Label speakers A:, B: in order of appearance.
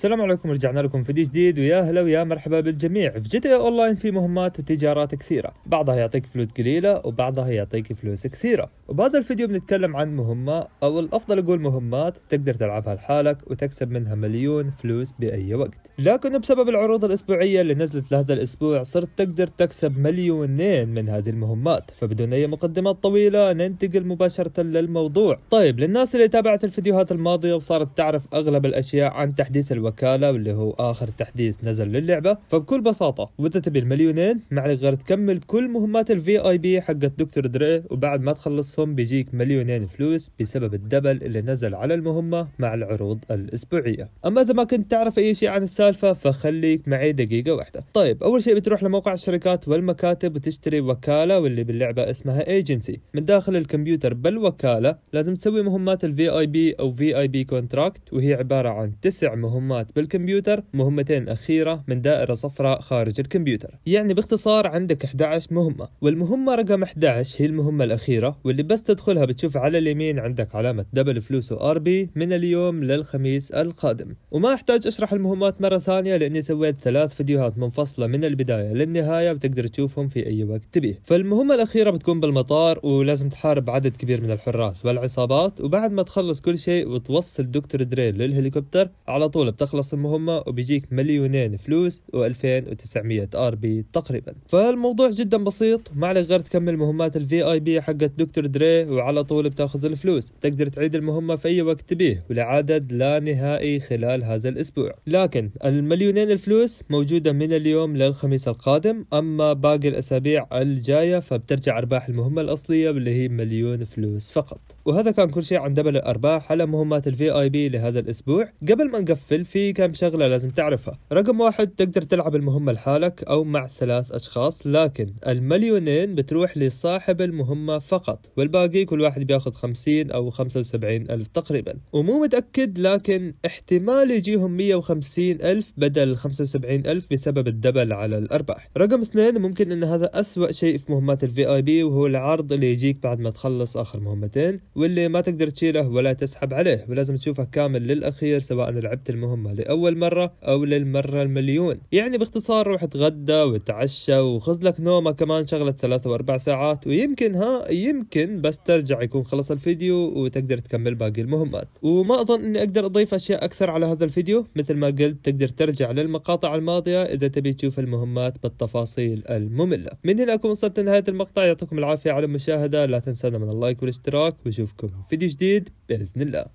A: السلام عليكم رجعنا لكم فيديو جديد ويا هلا ويا مرحبا بالجميع في جدة اونلاين في مهمات وتجارات كثيرة بعضها يعطيك فلوس قليلة وبعضها يعطيك فلوس كثيرة وبهذا الفيديو بنتكلم عن مهمة او الافضل اقول مهمات تقدر تلعبها لحالك وتكسب منها مليون فلوس باي وقت لكن بسبب العروض الاسبوعية اللي نزلت لهذا الاسبوع صرت تقدر تكسب مليونين من هذه المهمات فبدون اي مقدمات طويلة ننتقل مباشرة للموضوع طيب للناس اللي تابعت الفيديوهات الماضية وصارت تعرف اغلب الاشياء عن تحديث الوقت الوكاله واللي هو اخر تحديث نزل للعبه فبكل بساطه وانت تبي المليونين ما عليك غير تكمل كل مهمات الفي اي بي حقت دكتور دري وبعد ما تخلصهم بيجيك مليونين فلوس بسبب الدبل اللي نزل على المهمه مع العروض الاسبوعيه اما اذا ما كنت تعرف اي شيء عن السالفه فخليك معي دقيقه واحده طيب اول شيء بتروح لموقع الشركات والمكاتب وتشتري وكاله واللي باللعبه اسمها ايجنسي من داخل الكمبيوتر بالوكاله لازم تسوي مهمات الفي اي بي او في اي بي كونتراكت وهي عباره عن تسع مهمات الإشعاعات بالكمبيوتر مهمتين أخيرة من دائرة صفراء خارج الكمبيوتر يعني باختصار عندك 11 مهمة والمهمة رقم 11 هي المهمة الأخيرة واللي بس تدخلها بتشوف على اليمين عندك علامة دبل فلوس ار بي من اليوم للخميس القادم وما أحتاج أشرح المهمات مرة ثانية لأني سويت ثلاث فيديوهات منفصلة من البداية للنهاية وتقدر تشوفهم في أي وقت تبيه فالمهمة الأخيرة بتكون بالمطار ولازم تحارب عدد كبير من الحراس والعصابات وبعد ما تخلص كل شيء وتوصل دكتور دريل للهليكوبتر على طول بتخ تخلص المهمة وبيجيك مليونين فلوس و2900 ار بي تقريبا فالموضوع جدا بسيط ما عليك غير تكمل مهمات الفي اي بي حقت دكتور دري وعلى طول بتاخذ الفلوس تقدر تعيد المهمة في اي وقت تبيه ولعدد لا نهائي خلال هذا الاسبوع لكن المليونين الفلوس موجودة من اليوم للخميس القادم اما باقي الاسابيع الجاية فبترجع ارباح المهمة الاصلية واللي هي مليون فلوس فقط وهذا كان كل شيء عن دبل الارباح على مهمات الفي اي بي لهذا الاسبوع قبل ما نقفل في في كم شغلة لازم تعرفها رقم واحد تقدر تلعب المهمة لحالك أو مع ثلاث أشخاص لكن المليونين بتروح لصاحب المهمة فقط والباقي كل واحد بياخذ 50 أو 75 ألف تقريبا ومو متأكد لكن احتمال يجيهم 150 ألف بدل 75 ألف بسبب الدبل على الأرباح رقم اثنين ممكن أن هذا أسوأ شيء في مهمات الفي آي بي وهو العرض اللي يجيك بعد ما تخلص آخر مهمتين واللي ما تقدر تشيله ولا تسحب عليه ولازم تشوفه كامل للأخير سواء لعبت المهمة لأول مرة أو للمرة المليون يعني باختصار روح اتغدى وتعشى وخذ لك نومة كمان شغلة ثلاثة وأربع ساعات ويمكن ها يمكن بس ترجع يكون خلص الفيديو وتقدر تكمل باقي المهمات وما أظن أني أقدر أضيف أشياء أكثر على هذا الفيديو مثل ما قلت تقدر ترجع للمقاطع الماضية إذا تبي تشوف المهمات بالتفاصيل المملة من هنا أكون وصلت لنهاية المقطع يعطيكم العافية على المشاهدة لا تنسانا من اللايك والاشتراك ونشوفكم في فيديو جديد بإذن الله